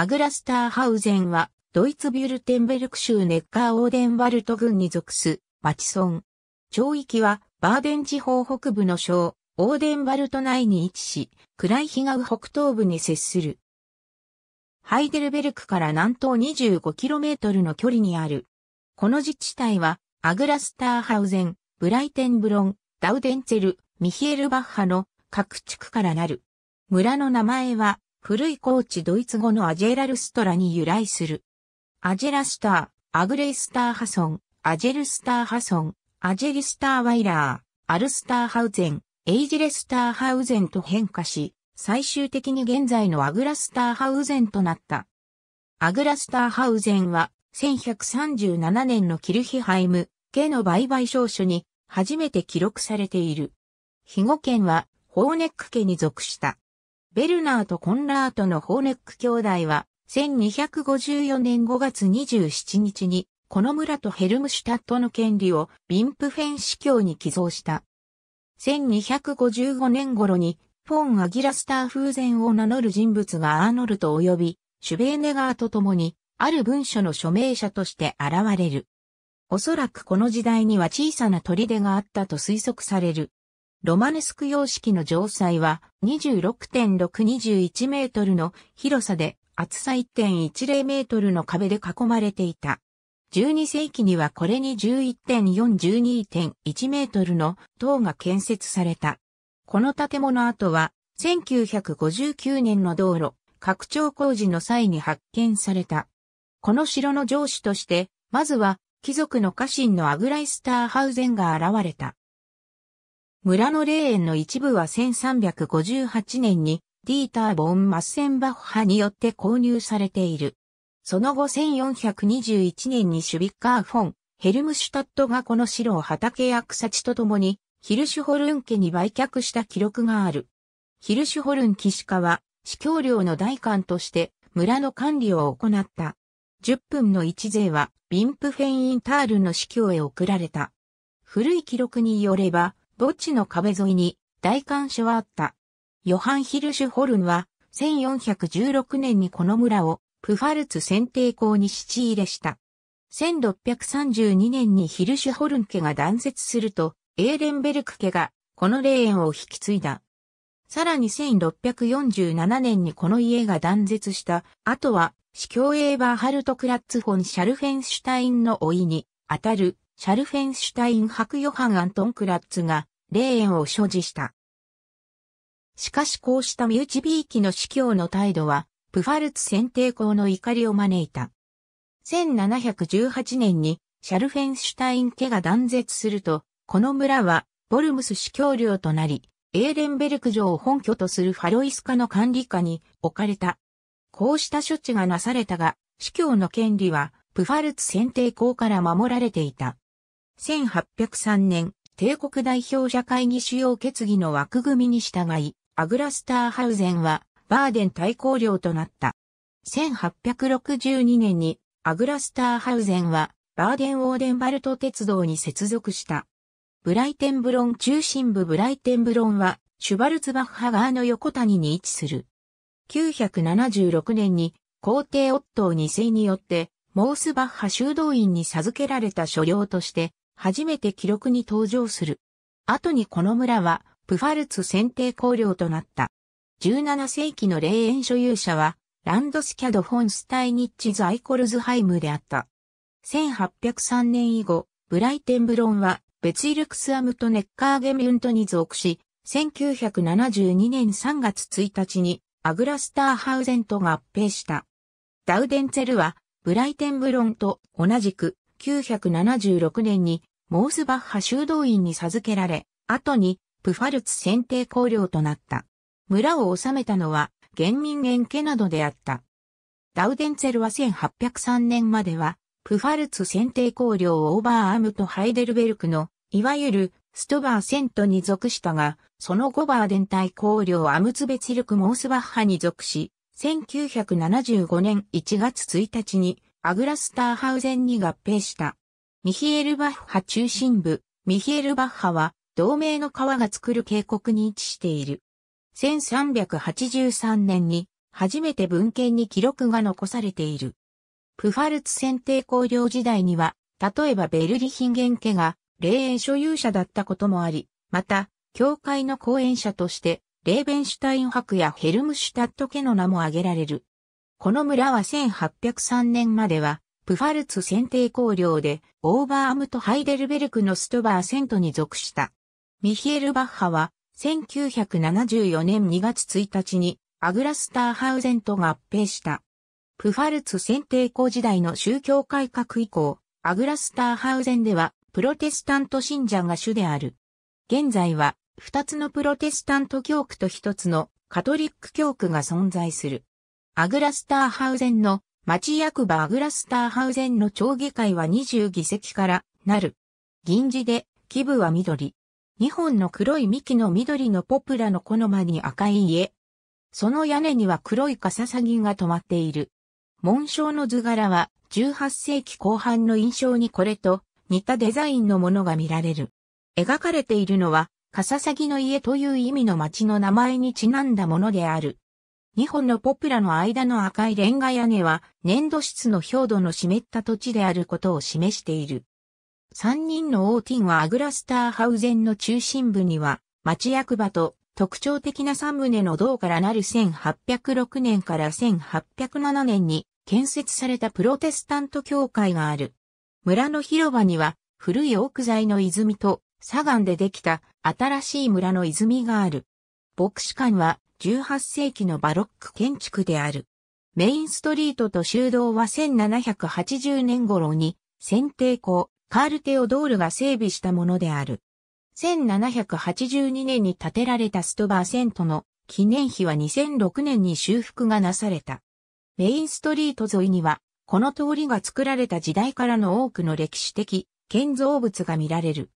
アグラスターハウゼンは、ドイツビュルテンベルク州ネッカーオーデンワルト郡に属す、町村。町域は、バーデン地方北部の省、オーデンワルト内に位置し、クライヒガウ北東部に接する。ハイデルベルクから南東 25km の距離にある。この自治体は、アグラスターハウゼン、ブライテンブロン、ダウデンツェル、ミヒエルバッハの各地区からなる。村の名前は、古い高地ドイツ語のアジェラルストラに由来する。アジェラスター、アグレイスターハソン、アジェルスターハソン、アジェリスターワイラー、アルスターハウゼン、エイジレスターハウゼンと変化し、最終的に現在のアグラスターハウゼンとなった。アグラスターハウゼンは、1137年のキルヒハイム、家の売買証書に初めて記録されている。肥後県は、ホーネック家に属した。ベルナーとコンラートのホーネック兄弟は、1254年5月27日に、この村とヘルムシュタットの権利をビンプフェン司教に寄贈した。1255年頃に、フォン・アギラスター風前を名乗る人物がアーノルト及び、シュベーネガーと共に、ある文書の署名者として現れる。おそらくこの時代には小さな砦があったと推測される。ロマネスク様式の城塞は26.621メートルの広さで厚さ1.10メートルの壁で囲まれていた。12世紀にはこれに11.412.1メートルの塔が建設された。この建物跡は1959年の道路拡張工事の際に発見された。この城の城主として、まずは貴族の家臣のアグライスターハウゼンが現れた。村の霊園の一部は1358年にディーター・ボーン・マッセンバッハによって購入されている。その後1421年にシュビッカー・フォン、ヘルムシュタットがこの城を畑や草地と共に、ヒルシュホルン家に売却した記録がある。ヒルシュホルン騎士家は、司教領の代官として村の管理を行った。10分の一税は、ビンプフェインタールの司教へ送られた。古い記録によれば、墓地の壁沿いに大観所はあった。ヨハン・ヒルシュホルンは1416年にこの村をプファルツ選定校に七入れした。1632年にヒルシュホルン家が断絶すると、エーレンベルク家がこの霊園を引き継いだ。さらに1647年にこの家が断絶したあとは、司教エーバーハルト・クラッツ・フォン・シャルフェンシュタインの老いに、あたるシャルフェンシュタイン博ヨハン・アントン・クラッツが、霊園を所持した。しかしこうした身内ビーキの司教の態度は、プファルツ選定校の怒りを招いた。1718年にシャルフェンシュタイン家が断絶すると、この村はボルムス司教領となり、エーレンベルク城を本拠とするファロイス家の管理下に置かれた。こうした処置がなされたが、司教の権利はプファルツ選定校から守られていた。1803年、帝国代表者会議主要決議の枠組みに従い、アグラスターハウゼンは、バーデン対抗領となった。1862年に、アグラスターハウゼンは、バーデン・オーデンバルト鉄道に接続した。ブライテンブロン中心部ブライテンブロンは、シュバルツバッハ側の横谷に位置する。976年に、皇帝オットー2世によって、モースバッハ修道院に授けられた所領として、初めて記録に登場する。後にこの村は、プファルツ選定公領となった。17世紀の霊園所有者は、ランドスキャド・フォンスタイニッチ・ザイコルズハイムであった。1803年以後、ブライテンブロンは、ベツイルクスアムとネッカーゲミュントに属し、1972年3月1日に、アグラスターハウゼンが合併した。ダウデンツェルは、ブライテンブロンと同じく1976年にモースバッハ修道院に授けられ、後にプファルツ選定公領となった。村を治めたのは、原民元家などであった。ダウデンツェルは1803年までは、プファルツ選定公領オーバーアームとハイデルベルクの、いわゆるストバーセントに属したが、その後バーデン対公領アムツベツィルクモースバッハに属し、1975年1月1日にアグラスターハウゼンに合併した。ミヒエルバッハ中心部、ミヒエルバッハは、同盟の川が作る渓谷に位置している。1383年に、初めて文献に記録が残されている。プファルツ選定公領時代には、例えばベルリヒンゲン家が霊園所有者だったこともあり、また、教会の講演者として、レーベンシュタイン博やヘルムシュタット家の名も挙げられる。この村は1803年までは、プファルツ選定公領で、オーバーアムとハイデルベルクのストバーセントに属した。ミヒエル・バッハは、1974年2月1日に、アグラスターハウゼンと合併した。プファルツ選定公時代の宗教改革以降、アグラスターハウゼンでは、プロテスタント信者が主である。現在は、二つのプロテスタント教区と一つのカトリック教区が存在する。アグラスターハウゼンの町役場アグラスターハウゼンの町議会は20議席からなる。銀字で、基部は緑。2本の黒い幹の緑のポプラのこの間に赤い家。その屋根には黒いカササギが止まっている。紋章の図柄は18世紀後半の印象にこれと似たデザインのものが見られる。描かれているのはカササギの家という意味の町の名前にちなんだものである。2本のポプラの間の赤いレンガ屋根は粘土質の表土の湿った土地であることを示している。3人のオーティンはアグラスターハウゼンの中心部には町役場と特徴的な3棟の銅からなる1806年から1807年に建設されたプロテスタント教会がある。村の広場には古い奥材の泉と砂岩でできた新しい村の泉がある。牧師館は18世紀のバロック建築である。メインストリートと修道は1780年頃に、選定校、カール・テオドールが整備したものである。1782年に建てられたストバーセントの記念碑は2006年に修復がなされた。メインストリート沿いには、この通りが作られた時代からの多くの歴史的建造物が見られる。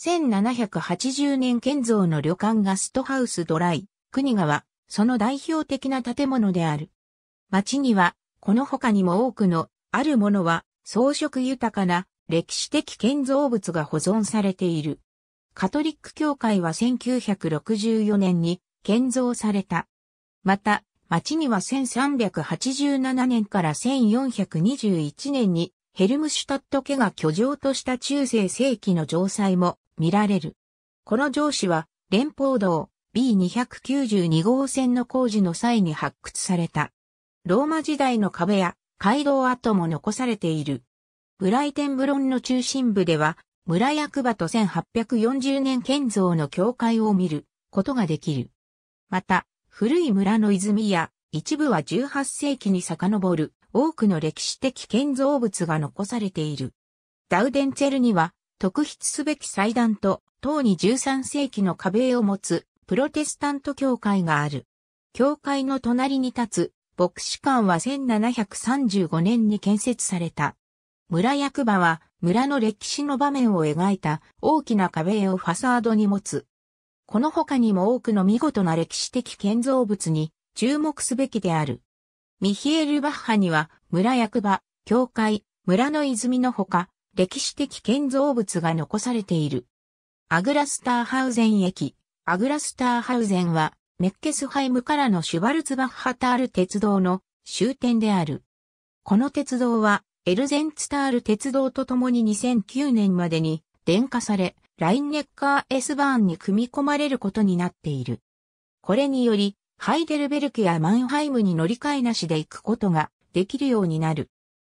1780年建造の旅館ガストハウスドライ、国川、その代表的な建物である。町には、この他にも多くの、あるものは、装飾豊かな歴史的建造物が保存されている。カトリック教会は1964年に建造された。また、町には1387年から1421年にヘルムシュタット家が居城とした中世世紀の城塞も見られる。この城市は連邦道、B292 号線の工事の際に発掘された。ローマ時代の壁や街道跡も残されている。ブライテンブロンの中心部では、村役場と1840年建造の境界を見ることができる。また、古い村の泉や一部は18世紀に遡る多くの歴史的建造物が残されている。ダウデンツェルには特筆すべき祭壇と、当に13世紀の壁を持つプロテスタント教会がある。教会の隣に立つ牧師館は1735年に建設された。村役場は村の歴史の場面を描いた大きな壁絵をファサードに持つ。この他にも多くの見事な歴史的建造物に注目すべきである。ミヒエル・バッハには村役場、教会、村の泉のほか、歴史的建造物が残されている。アグラスターハウゼン駅、アグラスターハウゼンは、メッケスハイムからのシュバルツバッハタール鉄道の終点である。この鉄道は、エルゼンツタール鉄道とともに2009年までに電化され、ラインネッカー S バーンに組み込まれることになっている。これにより、ハイデルベルクやマンハイムに乗り換えなしで行くことができるようになる。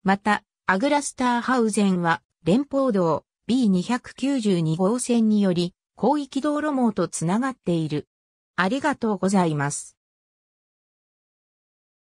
また、アグラスターハウゼンは、連邦道 B292 号線により、広域道路網とつながっている。ありがとうございます。